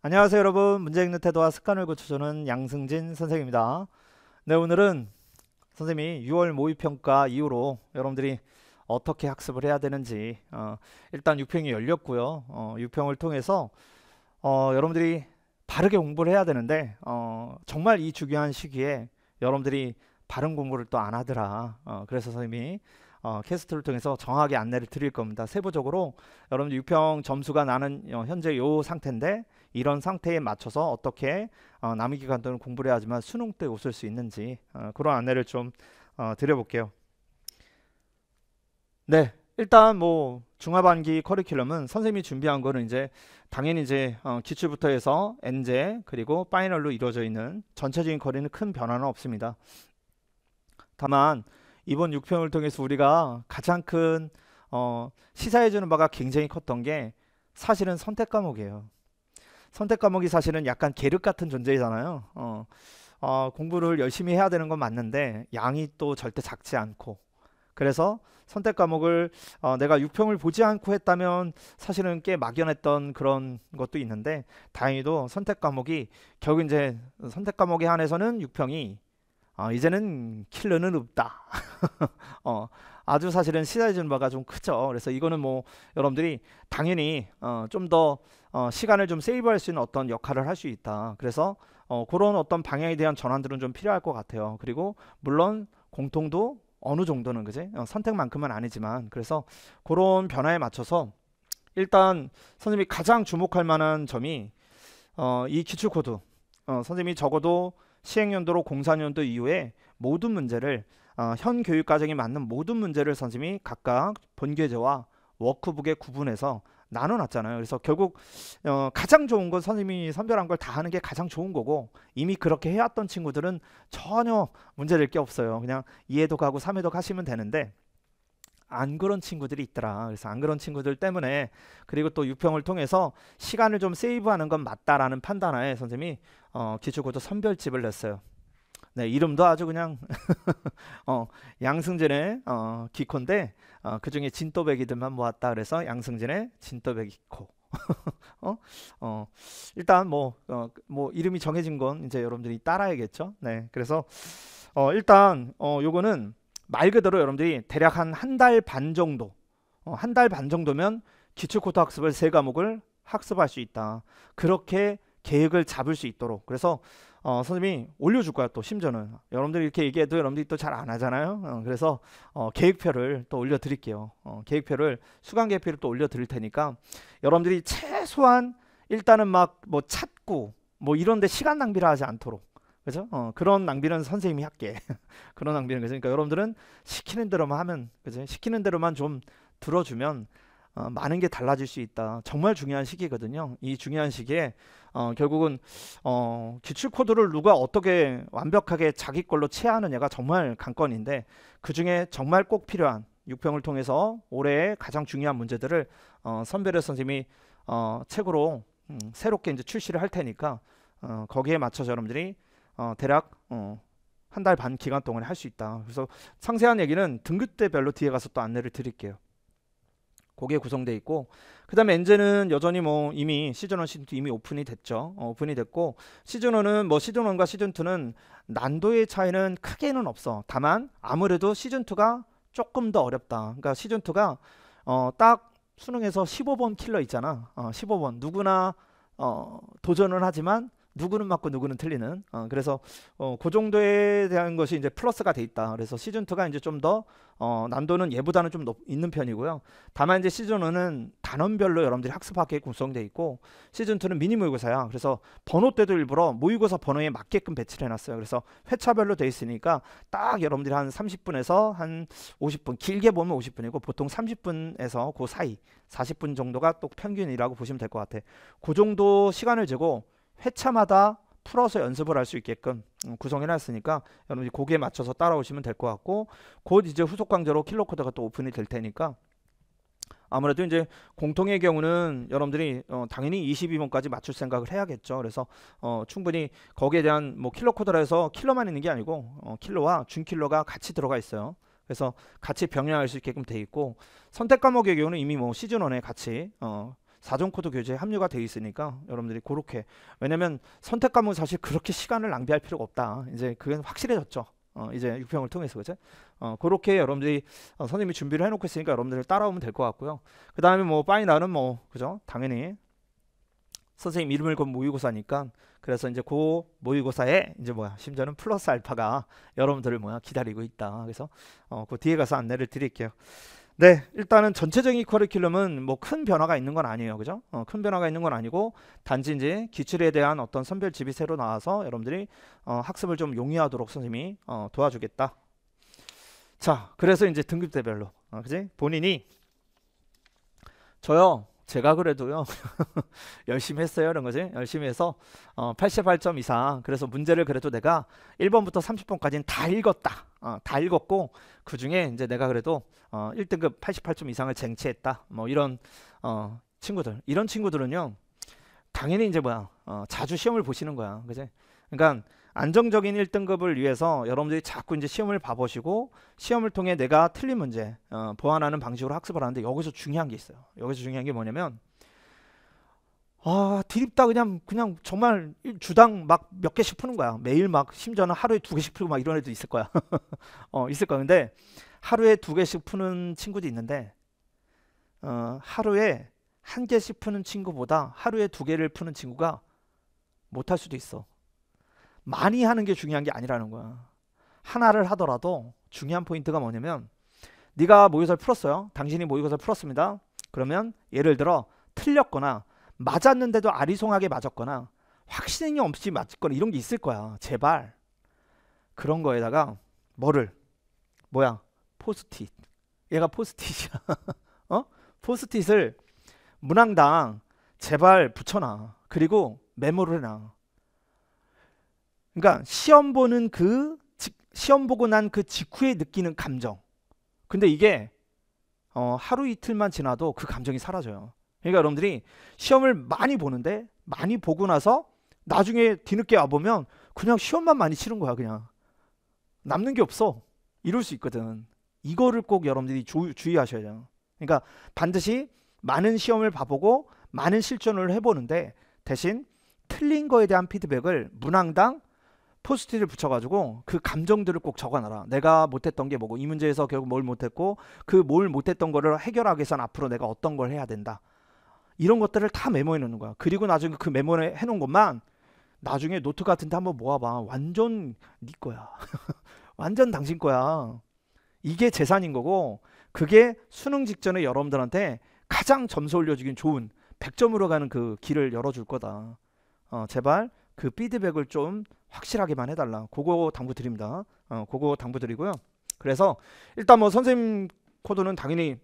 안녕하세요 여러분 문제 읽는 태도와 습관을 고쳐주는 양승진 선생입니다 네 오늘은 선생님이 6월 모의평가 이후로 여러분들이 어떻게 학습을 해야 되는지 어, 일단 6평이 열렸고요 어, 6평을 통해서 어, 여러분들이 바르게 공부를 해야 되는데 어, 정말 이 중요한 시기에 여러분들이 바른 공부를 또 안 하더라 어, 그래서 선생님이 어, 캐스트를 통해서 정확하 안내를 드릴 겁니다 세부적으로 여러분 6평 점수가 나는 어, 현재 요 상태인데 이런 상태에 맞춰서 어떻게 어, 남의 기간 동안 공부를 해야지만 수능 때 웃을 수 있는지 어, 그런 안내를 좀 어, 드려볼게요. 네, 일단 뭐 중하반기 커리큘럼은 선생님이 준비한 거는 이제 당연히 이제 어, 기출부터 해서 엔제 그리고 파이널로 이루어져 있는 전체적인 거리는 큰 변화는 없습니다. 다만 이번 6평을 통해서 우리가 가장 큰 어, 시사해주는 바가 굉장히 컸던 게 사실은 선택 과목이에요. 선택 과목이 사실은 약간 계륵 같은 존재잖아요. 어, 어, 공부를 열심히 해야 되는 건 맞는데 양이 또 절대 작지 않고 그래서 선택 과목을 어, 내가 6평을 보지 않고 했다면 사실은 꽤 막연했던 그런 것도 있는데 다행히도 선택 과목이 결국 이제 선택 과목에 한해서는 6평이 어, 이제는 킬러는 없다. 어, 아주 사실은 시사해준 바가 좀 크죠. 그래서 이거는 뭐 여러분들이 당연히 어, 좀더 어, 시간을 좀 세이브할 수 있는 어떤 역할을 할 수 있다. 그래서 어, 그런 어떤 방향에 대한 전환들은 좀 필요할 것 같아요. 그리고 물론 공통도 어느 정도는 그지 어, 선택만큼은 아니지만 그래서 그런 변화에 맞춰서 일단 선생님이 가장 주목할 만한 점이 어, 이 기출 코드 어, 선생님이 적어도 시행연도로 공사년도 이후에 모든 문제를 어, 현 교육 과정에 맞는 모든 문제를 선생님이 각각 본교재와 워크북에 구분해서 나눠놨잖아요. 그래서 결국 어, 가장 좋은 건 선생님이 선별한 걸 다 하는 게 가장 좋은 거고 이미 그렇게 해왔던 친구들은 전혀 문제될 게 없어요. 그냥 2회도 가고 3회도 가시면 되는데 안 그런 친구들이 있더라. 그래서 안 그런 친구들 때문에 그리고 또 유평을 통해서 시간을 좀 세이브하는 건 맞다라는 판단하에 선생님이 어, 기초고도 선별집을 냈어요. 네, 이름도 아주 그냥 어, 양승진의 어, 기코인데 어, 그중에 진또배기들만 모았다 그래서 양승진의 진또배기코 어? 어, 일단 뭐, 어, 뭐 이름이 정해진 건 이제 여러분들이 따라야겠죠. 네, 그래서 어, 일단 어, 요거는 말 그대로 여러분들이 대략 한 한 달 반 정도, 어, 한 달 반 정도면 기초코드 학습을 세 과목을 학습할 수 있다. 그렇게 계획을 잡을 수 있도록 그래서 어, 선생님이 올려줄 거야 또 심지어는 여러분들이 이렇게 얘기해도 여러분들이 또 잘 안 하잖아요 어, 그래서 어, 계획표를 또 올려드릴게요 어, 계획표를 수강 계획표를 또 올려드릴 테니까 여러분들이 최소한 일단은 막 뭐 찾고 뭐 이런데 시간 낭비를 하지 않도록 그죠? 어, 그런 낭비는 선생님이 할게 그런 낭비는 그 그러니까 여러분들은 시키는 대로만 하면 그죠? 시키는 대로만 좀 들어주면 어, 많은 게 달라질 수 있다. 정말 중요한 시기거든요. 이 중요한 시기에 어, 결국은 어, 기출 코드를 누가 어떻게 완벽하게 자기 걸로 체하느냐가 정말 관건인데 그 중에 정말 꼭 필요한 육평을 통해서 올해의 가장 중요한 문제들을 어, 선배의 선생님이 어, 책으로 음, 새롭게 이제 출시를 할 테니까 어, 거기에 맞춰서 여러분들이 어, 대략 어, 한 달 반 기간 동안 할수 있다. 그래서 상세한 얘기는 등급 대별로 뒤에 가서 또 안내를 드릴게요. 고게 구성돼 있고 그다음에 엔젤은 여전히 뭐 이미 시즌 1, 시즌 2 이미 오픈이 됐죠. 어, 오픈이 됐고 시즌 1은 뭐 시즌 1과 시즌 2는 난도의 차이는 크게는 없어. 다만 아무래도 시즌 2가 조금 더 어렵다. 그러니까 시즌 2가 어, 딱 수능에서 15번 킬러 있잖아. 어, 15번 누구나 어, 도전을 하지만 누구는 맞고 누구는 틀리는 어, 그래서 어, 그 정도에 대한 것이 이제 플러스가 돼 있다. 그래서 시즌 2가 이제 좀더 어, 난도는 얘보다는 좀 높, 있는 편이고요. 다만 이제 시즌 1는 단원별로 여러분들이 학습하기에 구성되어 있고 시즌 2는 미니 모의고사야. 그래서 번호 때도 일부러 모의고사 번호에 맞게끔 배치를 해놨어요. 그래서 회차별로 돼 있으니까 딱 여러분들이 한 30분에서 한 50분 길게 보면 50분이고 보통 30분에서 그 사이 40분 정도가 또 평균이라고 보시면 될 것 같아. 그 정도 시간을 주고 회차마다 풀어서 연습을 할 수 있게끔 음, 구성해놨으니까 여러분이 거기에 맞춰서 따라오시면 될 것 같고 곧 이제 후속 강좌로 킬러코드가 또 오픈이 될 테니까 아무래도 이제 공통의 경우는 여러분들이 어, 당연히 22번까지 맞출 생각을 해야겠죠. 그래서 어, 충분히 거기에 대한 뭐 킬러 코드라 해서 킬러만 있는 게 아니고 어, 킬러와 준킬러가 같이 들어가 있어요. 그래서 같이 병행할 수 있게끔 돼 있고 선택 과목의 경우는 이미 뭐 시즌 1에 같이 어, 사전 코드 교재에 합류가 돼 있으니까 여러분들이 그렇게 왜냐면 선택 과목 사실 그렇게 시간을 낭비할 필요가 없다. 이제 그건 확실해졌죠. 어, 이제 육평을 통해서 그죠? 어, 그렇게 여러분들이 어, 선생님이 준비를 해놓고 있으니까 여러분들 따라오면 될 것 같고요. 그 다음에 뭐 파이널은 뭐 그죠? 당연히 선생님 이름을 건 모의고사니까 그래서 이제 그 모의고사에 이제 뭐야 심지어는 플러스 알파가 여러분들을 뭐야 기다리고 있다. 그래서 어, 그 뒤에 가서 안내를 드릴게요. 네, 일단은 전체적인 커리큘럼은 뭐 큰 변화가 있는 건 아니에요, 그죠? 어, 큰 변화가 있는 건 아니고 단지 이제 기출에 대한 어떤 선별집이 새로 나와서 여러분들이 어, 학습을 좀 용이하도록 선생님이 어, 도와주겠다. 자, 그래서 이제 등급대별로, 어, 그지? 본인이 저요 제가 그래도요 열심히 했어요 이런 거지 열심히 해서 어, 88점 이상 그래서 문제를 그래도 내가 1번부터 30번까지는 다 읽었다 어, 다 읽었고 그 중에 이제 내가 그래도 어, 1등급 88점 이상을 쟁취했다 뭐 이런 어, 친구들 이런 친구들은요 당연히 이제 뭐야 어, 자주 시험을 보시는 거야 그지 그러니까 안정적인 1등급을 위해서 여러분들이 자꾸 이제 시험을 봐보시고 시험을 통해 내가 틀린 문제 어, 보완하는 방식으로 학습을 하는데 여기서 중요한 게 있어요. 여기서 중요한 게 뭐냐면 아 드립다 그냥 그냥 정말 주당 막 몇 개씩 푸는 거야. 매일 막 심지어는 하루에 두 개씩 풀고 막 이런 애도 있을 거야. 어 있을 거야. 근데 하루에 두 개씩 푸는 친구도 있는데 어, 하루에 한 개씩 푸는 친구보다 하루에 두 개를 푸는 친구가 못할 수도 있어. 많이 하는 게 중요한 게 아니라는 거야. 하나를 하더라도 중요한 포인트가 뭐냐면 네가 모의고사를 풀었어요. 당신이 모의고사를 풀었습니다. 그러면 예를 들어 틀렸거나 맞았는데도 아리송하게 맞았거나 확신이 없이 맞거나 이런 게 있을 거야. 제발 그런 거에다가 뭐를 뭐야 포스트잇 얘가 포스트잇이야. 어? 포스트잇을 문항당 제발 붙여놔. 그리고 메모를 해놔. 그러니까 시험 보는 그 시험 보고 난 그 직후에 느끼는 감정. 근데 이게 어, 하루 이틀만 지나도 그 감정이 사라져요. 그러니까 여러분들이 시험을 많이 보는데 많이 보고 나서 나중에 뒤늦게 와보면 그냥 시험만 많이 치는 거야 그냥 남는 게 없어 이럴 수 있거든 이거를 꼭 여러분들이 주, 주의하셔야 돼요 그러니까 반드시 많은 시험을 봐보고 많은 실전을 해보는데 대신 틀린 거에 대한 피드백을 문항당 포스트잇을 붙여가지고 그 감정들을 꼭 적어놔라. 내가 못했던 게 뭐고 이 문제에서 결국 뭘 못했고 그 뭘 못했던 거를 해결하기 위해선 앞으로 내가 어떤 걸 해야 된다. 이런 것들을 다 메모해 놓는 거야. 그리고 나중에 그 메모해 놓은 것만 나중에 노트 같은데 한번 모아봐. 완전 네 거야. 완전 당신 거야. 이게 재산인 거고 그게 수능 직전에 여러분들한테 가장 점수 올려주긴 좋은 100점으로 가는 그 길을 열어줄 거다. 어, 제발 그 피드백을 좀 확실하게만 해달라. 그거 당부드립니다. 어, 그거 당부드리고요. 그래서 일단 뭐 선생님 코드는 당연히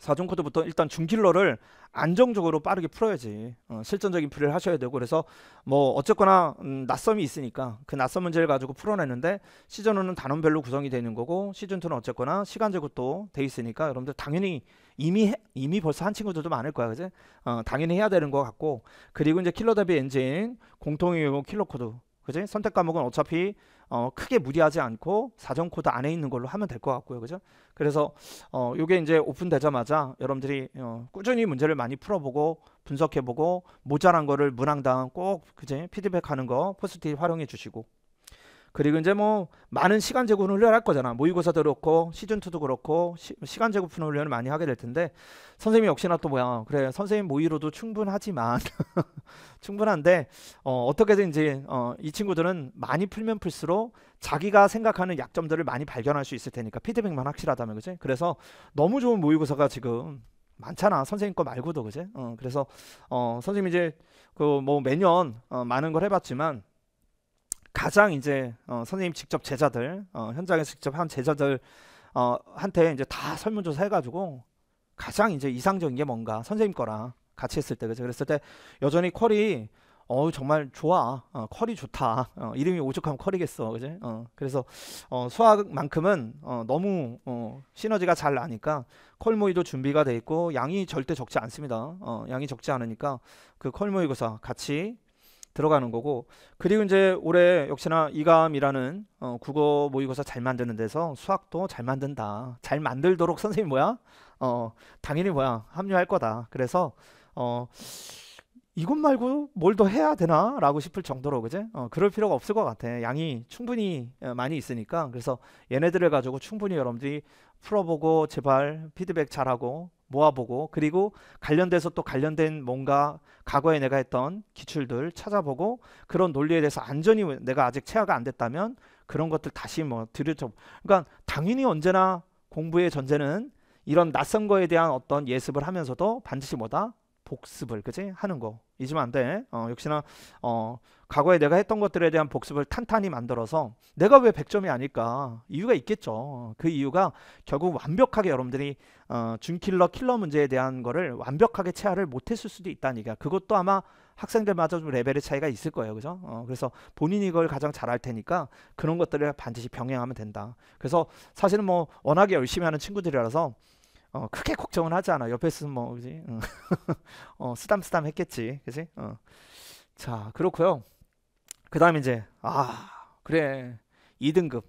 4종 코드부터 일단 중킬러를 안정적으로 빠르게 풀어야지 어, 실전적인 풀이를 하셔야 되고 그래서 뭐 어쨌거나 음, 낯섦이 있으니까 그 낯선 문제를 가지고 풀어내는데 시즌 1는 단원별로 구성이 되는 거고 시즌 2는 어쨌거나 시간제고 또돼 있으니까 여러분들 당연히 이미 해, 이미 벌써 한 친구들도 많을 거야 그지 어, 당연히 해야 되는 것 같고 그리고 이제 킬러 대비 엔진 공통이용 킬러 코드 그지 선택 과목은 어차피 어, 크게 무리하지 않고 사전 코드 안에 있는 걸로 하면 될 것 같고요 그죠 그래서 어 요게 이제 오픈되자마자 여러분들이 어, 꾸준히 문제를 많이 풀어보고 분석해보고 모자란 거를 문항당 꼭 그제 피드백하는 거 포스트잇 활용해 주시고 그리고 이제 뭐 많은 시간 제공 훈련을 할 거잖아. 모의고사도 그렇고 시즌2도 그렇고 시, 간 제공 훈련을 많이 하게 될 텐데 선생님이 역시나 또 뭐야. 그래 선생님 모의로도 충분하지만 충분한데 어, 떻게든 지 어, 이 친구들은 많이 풀면 풀수록 자기가 생각하는 약점들을 많이 발견할 수 있을 테니까 피드백만 확실하다면 그지? 그래서 너무 좋은 모의고사가 지금 많잖아 선생님 거 말고도 그지? 어, 그래서 어, 선생님 이제 그 뭐 매년 어, 많은 걸 해봤지만 가장 이제 어, 선생님 직접 제자들 어, 현장에서 직접 한 제자들 어, 한테 이제 다 설문조사 해가지고 가장 이제 이상적인 게 뭔가 선생님 거랑 같이 했을 때그죠 그랬을 때 여전히 퀄이 어 정말 좋아 어, 컬이 좋다 어, 이름이 오죽하면 컬이겠어 그지 어, 그래서 어, 수학만큼은 어, 너무 어, 시너지가 잘 나니까 컬 모의도 준비가 돼 있고 양이 절대 적지 않습니다 어, 양이 적지 않으니까 그 컬 모의고사 같이 들어가는 거고 그리고 이제 올해 역시나 이감이라는 어, 국어 모의고사 잘 만드는 데서 수학도 잘 만든다 잘 만들도록 선생님 뭐야 어 당연히 뭐야 합류할 거다 그래서 어 이것 말고 뭘 더 해야 되나 라고 싶을 정도로 그제 어, 그럴 필요가 없을 것 같아 양이 충분히 어, 많이 있으니까 그래서 얘네들을 가지고 충분히 여러분들이 풀어보고 제발 피드백 잘하고 모아보고 그리고 관련돼서 또 관련된 뭔가 과거에 내가 했던 기출들 찾아보고 그런 논리에 대해서 안전히 내가 아직 체화가 안 됐다면 그런 것들 다시 뭐 들여쳐 그러니까 당연히 언제나 공부의 전제는 이런 낯선 거에 대한 어떤 예습을 하면서도 반드시 뭐다 복습을 그지 하는 거 잊으면 안 돼. 어, 역시나 어, 과거에 내가 했던 것들에 대한 복습을 탄탄히 만들어서 내가 왜 100점이 아닐까 이유가 있겠죠. 그 이유가 결국 완벽하게 여러분들이 어, 준킬러 킬러 문제에 대한 거를 완벽하게 체화를 못했을 수도 있다는 얘기야. 그것도 아마 학생들마저 좀 레벨의 차이가 있을 거예요. 그죠? 어, 그래서 본인이 이걸 가장 잘할 테니까 그런 것들을 반드시 병행하면 된다. 그래서 사실은 뭐 워낙에 열심히 하는 친구들이라서 어, 크게 걱정은 하지 않아. 옆에 서으뭐 그지? 어, 쓰담쓰담 했겠지, 그지? 어. 자, 그렇고요. 그다음 에 이제 아 그래 2등급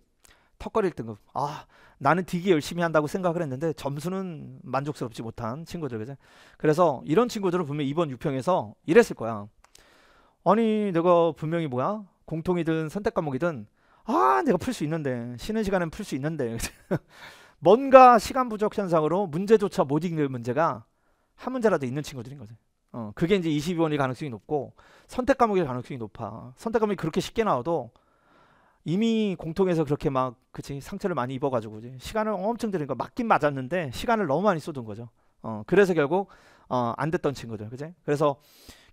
턱걸이 1등급 아 나는 되게 열심히 한다고 생각을 했는데 점수는 만족스럽지 못한 친구들 그죠? 그래서 이런 친구들은 분명히 이번 유평에서 이랬을 거야. 아니 내가 분명히 뭐야 공통이든 선택 과목이든 아 내가 풀 수 있는데 쉬는 시간엔 풀 수 있는데 뭔가 시간 부족 현상으로 문제조차 못 읽는 문제가 한 문제라도 있는 친구들인 거죠. 어, 그게 이제 22번일 가능성이 높고 선택 과목일 가능성이 높아. 선택 과목이 그렇게 쉽게 나와도 이미 공통에서 그렇게 막 그치 상처를 많이 입어가지고 시간을 엄청 들인 거 맞긴 맞았는데 시간을 너무 많이 쏟은 거죠. 어, 그래서 결국 어, 안 됐던 친구들, 그제? 그래서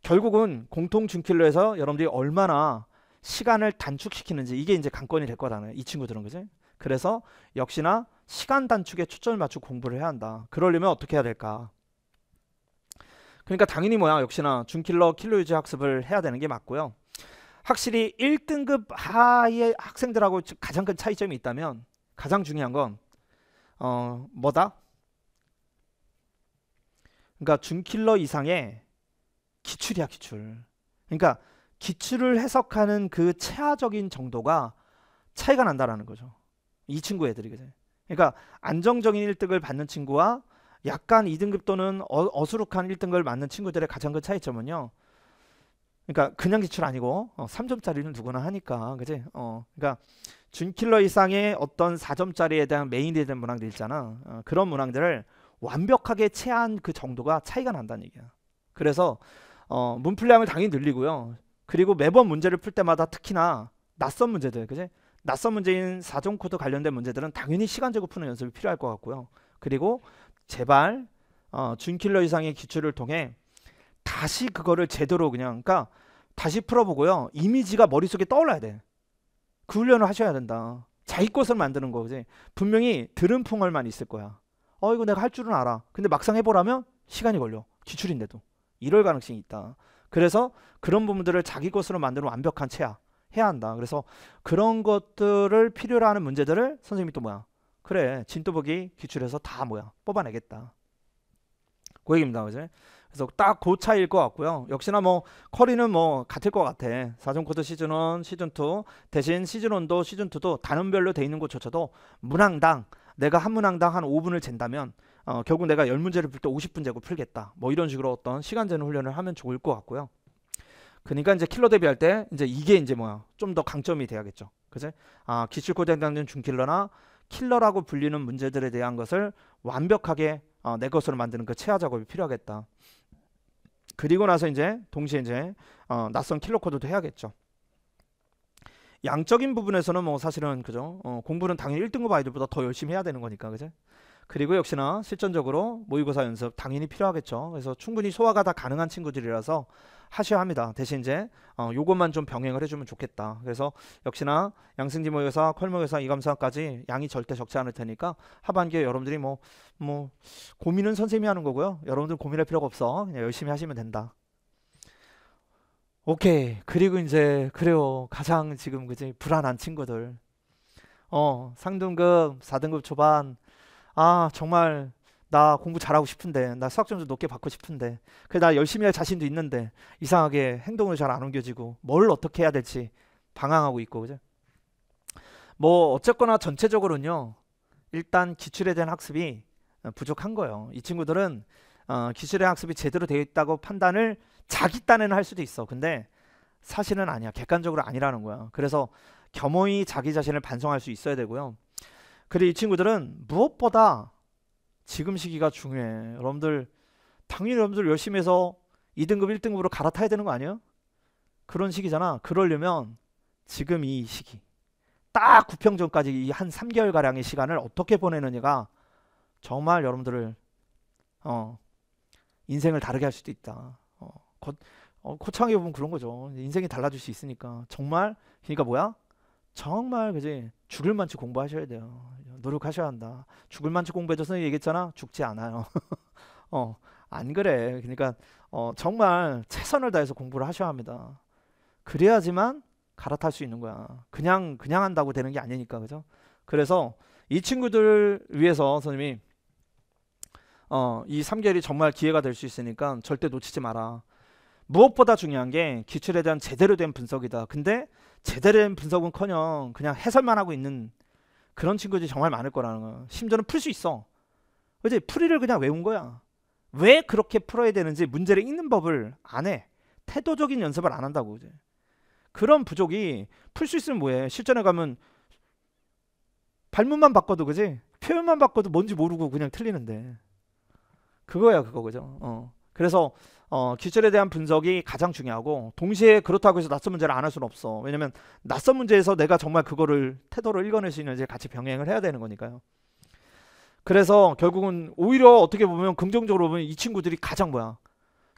결국은 공통 중킬로 해서 여러분들이 얼마나 시간을 단축시키는지 이게 이제 관건이 될 거라는 이 친구들은 그제? 그래서 역시나 시간 단축에 초점을 맞추고 공부를 해야 한다. 그러려면 어떻게 해야 될까? 그러니까 당연히 뭐야 역시나 준킬러 킬러 유지 학습을 해야 되는 게 맞고요. 확실히 1등급 하의 학생들하고 가장 큰 차이점이 있다면 가장 중요한 건 어, 뭐다? 그러니까 준킬러 이상의 기출이야 기출. 그러니까 기출을 해석하는 그체화적인 정도가 차이가 난다라는 거죠. 이 친구 애들이 그죠. 그러니까 안정적인 1등을 받는 친구와 약간 2등급 또는 어, 수룩한 1등급을 맞는 친구들의 가장 큰 차이점은요. 그러니까 그냥 기출 아니고 어, 3점짜리는 누구나 하니까 그지? 어, 그러니까 준킬러 이상의 어떤 4점짜리에 대한 메인에 대한 문항들 있잖아. 어, 그런 문항들을 완벽하게 체한 그 정도가 차이가 난다는 얘기야. 그래서 어, 문풀량을 당연히 늘리고요. 그리고 매번 문제를 풀 때마다 특히나 낯선 문제들, 그지? 낯선 문제인 사전 코드 관련된 문제들은 당연히 시간 제고 푸는 연습이 필요할 것 같고요. 그리고 제발 어, 준킬러 이상의 기출을 통해 다시 그거를 제대로 그냥 그러니까 다시 풀어보고요. 이미지가 머릿속에 떠올라야 돼. 그 훈련을 하셔야 된다. 자기 것을 만드는 거지. 분명히 들은 풍월만 있을 거야. 어 이거 내가 할 줄은 알아. 근데 막상 해보라면 시간이 걸려. 기출인데도. 이럴 가능성이 있다. 그래서 그런 부분들을 자기 것으로 만드는 완벽한 체야. 해야 한다. 그래서 그런 것들을 필요로 하는 문제들을 선생님이 또 뭐야? 그래 진또보기 기출해서 다 뭐야 뽑아내겠다. 그 얘기입니다. 그죠? 그래서 딱 그 차이일 것 같고요. 역시나 뭐 커리는 뭐 같을 것 같아. 사전 코드 시즌 1, 시즌 2 대신 시즌 1도 시즌 2도 단원별로 돼 있는 곳조차도 문항당 내가 한 문항당 한 5분을 잰다면 어, 결국 내가 10문제를 풀 때 50분 재고 풀겠다. 뭐 이런 식으로 어떤 시간 재는 훈련을 하면 좋을 것 같고요. 그러니까 이제 킬러 대비할 때 이제 이게 이제 뭐야 좀 더 강점이 돼야겠죠. 그래아 기출코 대장는 중킬러나 킬러라고 불리는 문제들에 대한 것을 완벽하게 어, 내 것으로 만드는 그 체화 작업이 필요하겠다. 그리고 나서 이제 동시에 이제 어, 낯선 킬러 코드도 해야겠죠. 양적인 부분에서는 뭐 사실은 그죠 어, 공부는 당연히 1등급 아이들보다 더 열심히 해야 되는 거니까 그죠 그리고 역시나 실전적으로 모의고사 연습 당연히 필요하겠죠 그래서 충분히 소화가 다 가능한 친구들이라서 하셔야 합니다. 대신 이제 어, 요것만 좀 병행을 해주면 좋겠다. 그래서 역시나 양승지 모의사, 컬모의사, 이감사까지 양이 절대 적지 않을 테니까 하반기에 여러분들이 뭐, 뭐 고민은 선생님이 하는 거고요. 여러분들 고민할 필요가 없어. 그냥 열심히 하시면 된다. 오케이. 그리고 이제 그래요. 가장 지금 그지 불안한 친구들. 어 상등급, 4등급 초반. 아 정말 나 공부 잘하고 싶은데 나 수학 점수 높게 받고 싶은데 그래 나 열심히 할 자신도 있는데 이상하게 행동을 잘 안 옮겨지고 뭘 어떻게 해야 될지 방황하고 있고 그죠? 뭐 어쨌거나 전체적으로는요 일단 기출에 대한 학습이 어, 부족한 거예요. 이 친구들은 어, 기술의 학습이 제대로 되어 있다고 판단을 자기 딴에는 할 수도 있어. 근데 사실은 아니야. 객관적으로 아니라는 거야. 그래서 겸허히 자기 자신을 반성할 수 있어야 되고요. 그리고 이 친구들은 무엇보다 지금 시기가 중요해. 여러분들 당연히 여러분들 열심히 해서 2등급 1등급으로 갈아타야 되는 거 아니에요? 그런 시기잖아. 그러려면 지금 이 시기 딱 구평 전까지 이 한 3개월 가량의 시간을 어떻게 보내느냐가 정말 여러분들을 어 인생을 다르게 할 수도 있다. 어, 곧 어, 코창에 보면 그런 거죠. 인생이 달라질 수 있으니까 정말 그러니까 뭐야? 정말 그지 죽을 만치 공부하셔야 돼요. 노력하셔야 한다. 죽을 만치 공부해줘서 얘기했잖아. 죽지 않아요. 어, 안 그래. 그러니까 어, 정말 최선을 다해서 공부를 하셔야 합니다. 그래야지만 갈아탈 수 있는 거야. 그냥 그냥 한다고 되는 게 아니니까 그죠? 그래서 이 친구들 위해서 선생님이 어, 이 3개월이 정말 기회가 될 수 있으니까 절대 놓치지 마라. 무엇보다 중요한 게 기출에 대한 제대로 된 분석이다. 근데 제대로 된 분석은커녕 그냥 해설만 하고 있는 그런 친구들이 정말 많을 거라는 거야. 심지어는 풀 수 있어. 그제 풀이를 그냥 외운 거야. 왜 그렇게 풀어야 되는지 문제를 읽는 법을 안 해. 태도적인 연습을 안 한다고 이제. 그런 부족이 풀 수 있으면 뭐해. 실전에 가면 발문만 바꿔도 그지 표현만 바꿔도 뭔지 모르고 그냥 틀리는데. 그거야 그거 그죠. 어. 그래서 어, 기술에 대한 분석이 가장 중요하고 동시에 그렇다고 해서 낯선 문제를 안 할 수는 없어. 왜냐면 낯선 문제에서 내가 정말 그거를 태도를 읽어낼 수 있는지 같이 병행을 해야 되는 거니까요. 그래서 결국은 오히려 어떻게 보면 긍정적으로 보면 이 친구들이 가장 뭐야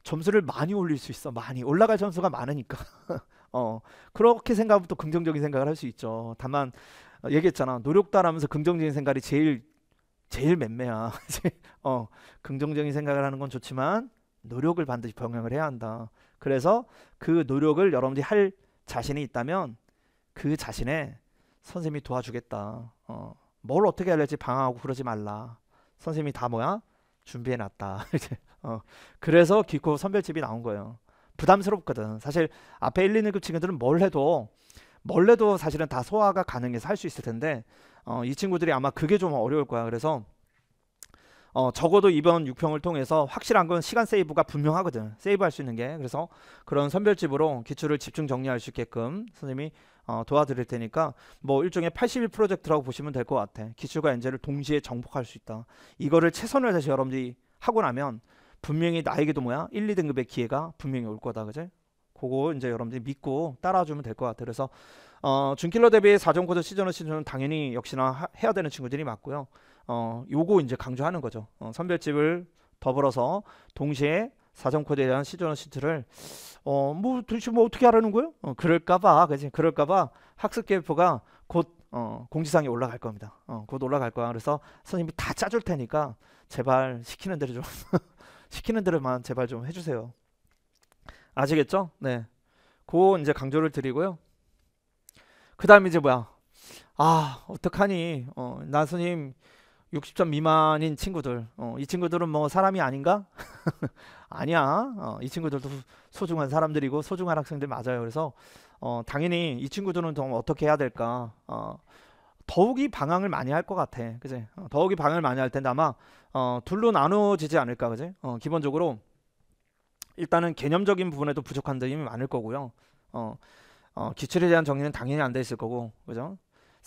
점수를 많이 올릴 수 있어 많이 올라갈 점수가 많으니까 어 그렇게 생각하면 또 긍정적인 생각을 할 수 있죠 다만 얘기했잖아 노력다라면서 긍정적인 생각이 제일 제일 맴매야 어 긍정적인 생각을 하는 건 좋지만 노력을 반드시 병행을 해야 한다. 그래서 그 노력을 여러분들이 할 자신이 있다면 그 자신의 선생님이 도와주겠다. 어, 뭘 어떻게 해야 될지 방황하고 그러지 말라. 선생님이 다 뭐야? 준비해 놨다. 이제 어, 그래서 기코 선별집이 나온 거예요. 부담스럽거든. 사실 앞에 1, 2, 1급 친구들은 뭘 해도 뭘 해도 사실은 다 소화가 가능해서 할 수 있을 텐데 어, 이 친구들이 아마 그게 좀 어려울 거야. 그래서 어, 적어도 이번 6평을 통해서 확실한 건 시간 세이브가 분명하거든. 세이브할 수 있는 게. 그래서 그런 선별집으로 기출을 집중 정리할 수 있게끔 선생님이 어, 도와드릴 테니까 뭐 일종의 80일 프로젝트라고 보시면 될 것 같아. 기출과 엔젤을 동시에 정복할 수 있다. 이거를 최선을 다시 여러분들이 하고 나면 분명히 나에게도 뭐야 1, 2등급의 기회가 분명히 올 거다. 그지? 그거 이제 여러분들이 믿고 따라주면 될 것 같아요. 그래서 어, 준킬러 대비 4종 코드 시즌 시즌은 당연히 역시나 하, 해야 되는 친구들이 맞고요. 어, 요거 이제 강조하는 거죠. 어, 선별집을 더불어서 동시에 사전 코드에 대한 시전 시트를 어, 뭐 도대체 뭐 어떻게 하라는 거예요? 어, 그럴까봐 그지? 그럴까봐 학습 계획표가 곧 어, 공지사항에 올라갈 겁니다. 어, 곧 올라갈 거야. 그래서 선생님이 다 짜줄 테니까 제발 시키는 대로 좀 시키는 대로만 제발 좀 해주세요. 아시겠죠? 네. 그 이제 강조를 드리고요. 그 다음 이제 뭐야? 아 어떡하니? 어, 나생님 60점 미만인 친구들 어, 이 친구들은 뭐 사람이 아닌가? 아니야 어, 이 친구들도 소중한 사람들이고 소중한 학생들 맞아요 그래서 어, 당연히 이 친구들은 좀 어떻게 해야 될까 어, 더욱이 방황을 많이 할 것 같아 그지 어, 더욱이 방황을 많이 할 텐데 아마 어, 둘로 나눠지지 않을까 그지 어, 기본적으로 일단은 개념적인 부분에도 부족한 점이 많을 거고요 어, 어, 기출에 대한 정리는 당연히 안 돼 있을 거고 그죠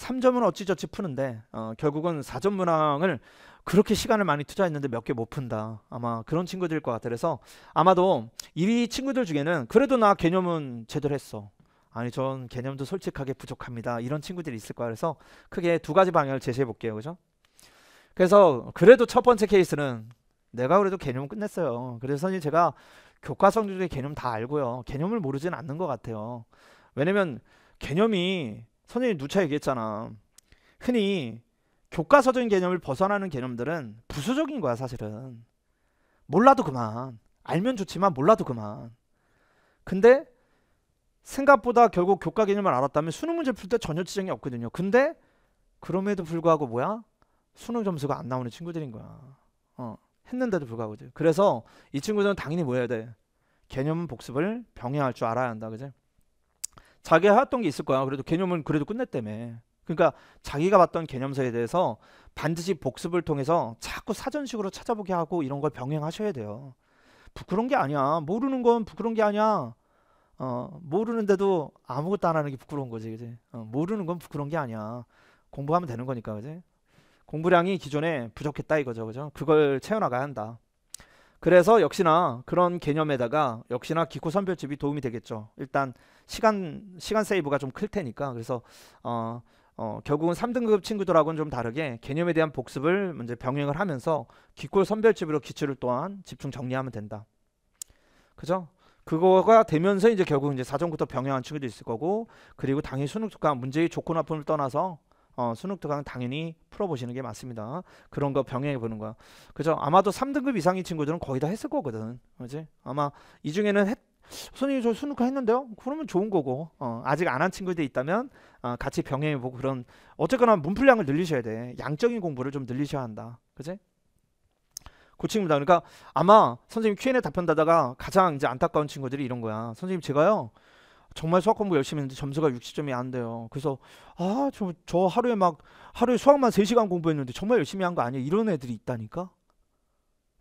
3점은 어찌저찌 푸는데 어, 결국은 4점 문항을 그렇게 시간을 많이 투자했는데 몇 개 못 푼다. 아마 그런 친구들일 것 같아. 그래서 아마도 이 친구들 중에는 그래도 나 개념은 제대로 했어. 아니 전 개념도 솔직하게 부족합니다. 이런 친구들이 있을 거야. 그래서 크게 두 가지 방향을 제시해 볼게요. 그죠? 그래서 그래도 첫 번째 케이스는 내가 그래도 개념은 끝냈어요. 그래서 제가 교과성 중의 개념 다 알고요. 개념을 모르진 않는 것 같아요. 왜냐면 개념이 선생님이 누차 얘기했잖아. 흔히 교과서적인 개념을 벗어나는 개념들은 부수적인 거야 사실은. 몰라도 그만. 알면 좋지만 몰라도 그만. 근데 생각보다 결국 교과 개념을 알았다면 수능 문제 풀 때 전혀 지장이 없거든요. 근데 그럼에도 불구하고 뭐야? 수능 점수가 안 나오는 친구들인 거야. 어, 했는데도 불구하고 그지. 그래서 이 친구들은 당연히 뭐 해야 돼? 개념 복습을 병행할 줄 알아야 한다. 그죠 자기가 해왔던 게 있을 거야. 그래도 개념은 그래도 끝냈다며. 그러니까 자기가 봤던 개념서에 대해서 반드시 복습을 통해서 자꾸 사전식으로 찾아보게 하고 이런 걸 병행하셔야 돼요. 부끄러운 게 아니야. 모르는 건 부끄러운 게 아니야. 어, 모르는데도 아무것도 안 하는 게 부끄러운 거지, 그지? 어, 모르는 건 부끄러운 게 아니야. 공부하면 되는 거니까, 그지? 공부량이 기존에 부족했다 이거죠, 그죠? 그걸 채워나가야 한다. 그래서 역시나 그런 개념에다가 역시나 기코 선별집이 도움이 되겠죠. 일단 시간 시간 세이브가 좀 클 테니까 그래서 어, 어, 결국은 3등급 친구들하고는 좀 다르게 개념에 대한 복습을 먼제 병행을 하면서 기코 선별집으로 기출을 또한 집중 정리하면 된다. 그죠? 그거가 되면서 이제 결국 이제 사전부터 병행한 친구도 있을 거고 그리고 당일 수능 특강 문제의 좋고 나쁨을 떠나서 어, 수능 특강 당연히 풀어보시는 게 맞습니다. 그런 거 병행해 보는 거야. 그죠? 아마도 3등급 이상인 친구들은 거의 다 했을 거거든. 그지? 아마 이 중에는 했, 선생님 저 수능과 했는데요? 그러면 좋은 거고 어, 아직 안 한 친구들이 있다면 어, 같이 병행해보고 그런 어쨌거나 문풀량을 늘리셔야 돼 양적인 공부를 좀 늘리셔야 한다 그지? 그 친구입니다 그러니까 아마 선생님 Q&A 답변 다다가 가장 이제 안타까운 친구들이 이런 거야 선생님 제가요 정말 수학 공부 열심히 했는데 점수가 60점이 안 돼요. 그래서 아, 저, 저 하루에 막 하루에 수학만 3시간 공부했는데 정말 열심히 한 거 아니에요. 이런 애들이 있다니까.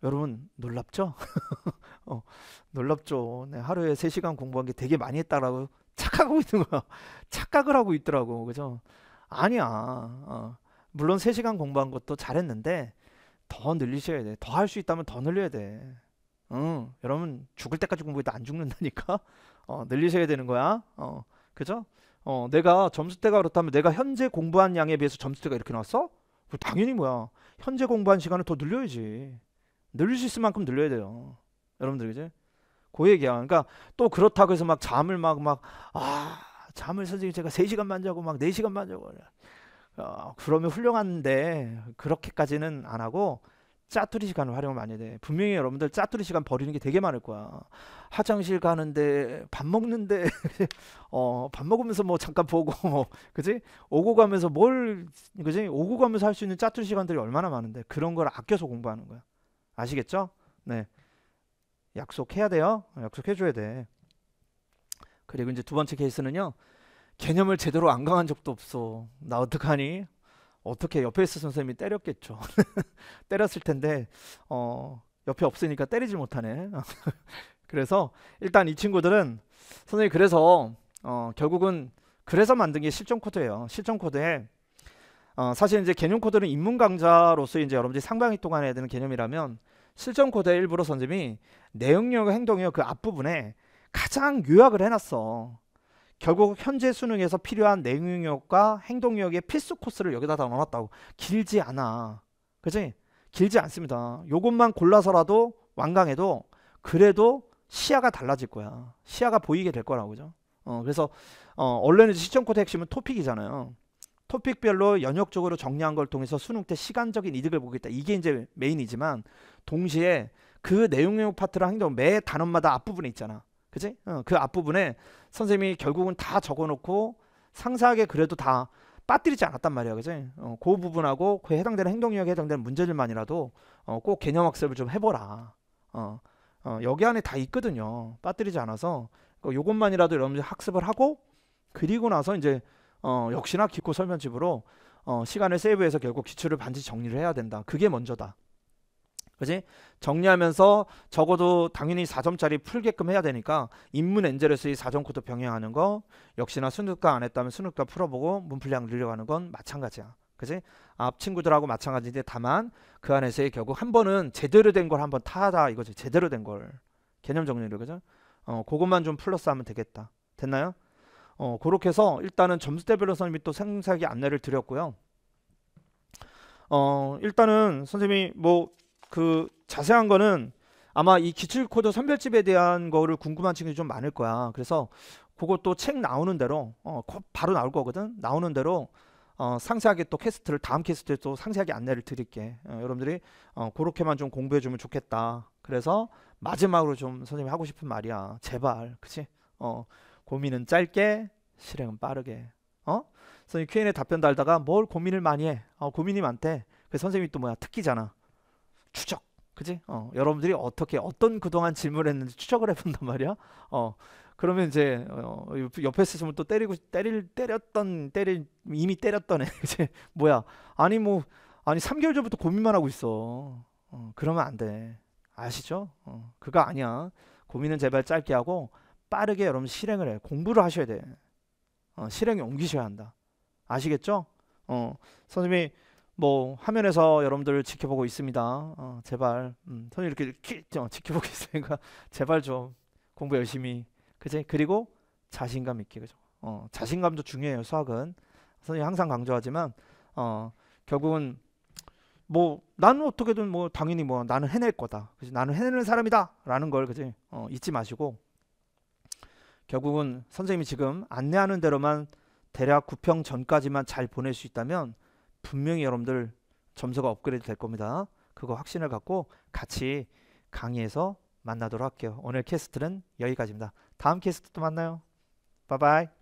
여러분 놀랍죠? 어, 놀랍죠. 네, 하루에 3시간 공부한 게 되게 많이 했다라고 착각하고 있는 거야. 착각을 하고 있더라고. 그죠? 아니야. 어. 물론 3시간 공부한 것도 잘했는데 더 늘리셔야 돼. 더 할 수 있다면 더 늘려야 돼. 응, 여러분 죽을 때까지 공부해도 안 죽는다니까. 어, 늘리셔야 되는 거야. 어, 그죠? 어, 내가 점수대가 그렇다면 내가 현재 공부한 양에 비해서 점수대가 이렇게 나왔어? 당연히 뭐야. 현재 공부한 시간을 더 늘려야지. 늘릴 수 있을 만큼 늘려야 돼요. 여러분들 이제 그 얘기야. 그러니까 또 그렇다고 해서 막 잠을 막 막 아, 잠을 선생님 제가 3시간만 자고 막 4시간만 자고 어, 그러면 훌륭한데 그렇게까지는 안 하고 짜투리 시간을 활용을 많이 해야 돼. 분명히 여러분들 짜투리 시간 버리는 게 되게 많을 거야. 화장실 가는데 밥 먹는데 어, 밥 먹으면서 뭐 잠깐 보고 뭐 그지? 오고 가면서 뭘 그지? 오고 가면서 할 수 있는 짜투리 시간들이 얼마나 많은데 그런 걸 아껴서 공부하는 거야. 아시겠죠? 네. 약속해야 돼요. 약속해 줘야 돼. 그리고 이제 두 번째 케이스는요. 개념을 제대로 안 강한 적도 없어. 나 어떡하니? 어떻게 옆에 있어 선생님이 때렸겠죠. 때렸을 텐데 어, 옆에 없으니까 때리지 못하네. 그래서 일단 이 친구들은 선생님 그래서 어, 결국은 그래서 만든 게 실전 코드예요. 실전 코드에 어, 사실 이제 개념 코드는 입문 강좌로서 이제 여러분들이 상당히 동안 해야 되는 개념이라면 실전 코드의 일부러 선생님이 내용력과 행동이요 그 앞부분에 가장 요약을 해놨어. 결국 현재 수능에서 필요한 내용력과 행동력의 필수 코스를 여기다 다 넣어놨다고 길지 않아 그지 길지 않습니다 요것만 골라서라도 완강해도 그래도 시야가 달라질 거야 시야가 보이게 될 거라고 그죠 어 그래서 어 원래는 시청 코드 핵심은 토픽이잖아요 토픽별로 연역적으로 정리한 걸 통해서 수능 때 시간적인 이득을 보겠다 이게 이제 메인이지만 동시에 그 내용력 파트랑 행동 매 단원마다 앞부분에 있잖아 그지 어, 그 앞부분에 선생님이 결국은 다 적어놓고 상세하게 그래도 다 빠뜨리지 않았단 말이야, 그지? 어, 그 부분하고 그에 해당되는 행동력에 해당되는 문제들만이라도 어, 꼭 개념 학습을 좀 해보라. 어, 어, 여기 안에 다 있거든요. 빠뜨리지 않아서 그 요것만이라도 여러분들 학습을 하고 그리고 나서 이제 어, 역시나 기코 설명집으로 어, 시간을 세이브해서 결국 기출을 반드시 정리를 해야 된다. 그게 먼저다. 그지 정리하면서 적어도 당연히 4점짜리 풀게끔 해야 되니까 인문 엔젤에서의 4점 코드 병행하는 거 역시나 수능과 안 했다면 수능과 풀어보고 문풀량 늘려가는 건 마찬가지야. 그지? 앞 친구들하고 마찬가지인데 다만 그 안에서의 결국 한 번은 제대로 된 걸 한 번 타다 이거지. 제대로 된 걸. 개념 정리를 그죠? 어, 그것만 좀 플러스 하면 되겠다. 됐나요? 어, 그렇게 해서 일단은 점수대별로 선생님이 또생사하 안내를 드렸고요. 어, 일단은 선생님이 뭐그 자세한 거는 아마 이 기출코드 선별집에 대한 거를 궁금한 친구들이 좀 많을 거야. 그래서 그것도 책 나오는 대로 어, 바로 나올 거거든. 나오는 대로 어, 상세하게 또 캐스트를 다음 캐스트에 또 상세하게 안내를 드릴게. 어, 여러분들이 어, 그렇게만 좀 공부해 주면 좋겠다. 그래서 마지막으로 좀 선생님이 하고 싶은 말이야. 제발, 그치? 어, 고민은 짧게, 실행은 빠르게. 어? 선생님 Q&A 답변 달다가 뭘 고민을 많이 해. 어, 고민이 많대. 그 선생님이 또 뭐야 특기잖아. 추적. 그지? 어, 여러분들이 어떻게 어떤 그동안 질문을 했는지 추적을 해본단 말이야. 어, 그러면 이제 어, 옆에 있으면 또 때리고 때릴 때렸던 때릴 이미 때렸던 애 이제 뭐야? 아니 뭐 아니 3개월 전부터 고민만 하고 있어. 어, 그러면 안 돼. 아시죠? 어, 그거 아니야. 고민은 제발 짧게 하고 빠르게 여러분 실행을 해. 공부를 하셔야 돼. 어, 실행에 옮기셔야 한다. 아시겠죠? 어, 선생님이 뭐 화면에서 여러분들 지켜보고 있습니다. 어, 제발 음, 손 이렇게 어, 지켜보고 있으니까 제발 좀 공부 열심히 그치? 그리고 자신감 있게 그죠? 어, 자신감도 중요해요 수학은 선생님 항상 강조하지만 어, 결국은 뭐 나는 어떻게든 뭐 당연히 뭐 나는 해낼 거다 그치? 나는 해내는 사람이다라는 걸 그지 어, 잊지 마시고 결국은 선생님이 지금 안내하는 대로만 대략 구평 전까지만 잘 보낼 수 있다면 분명히 여러분들 점수가 업그레이드 될 겁니다. 그거 확신을 갖고 같이 강의에서 만나도록 할게요. 오늘 캐스트는 여기까지입니다. 다음 캐스트 또 만나요. 바이바이.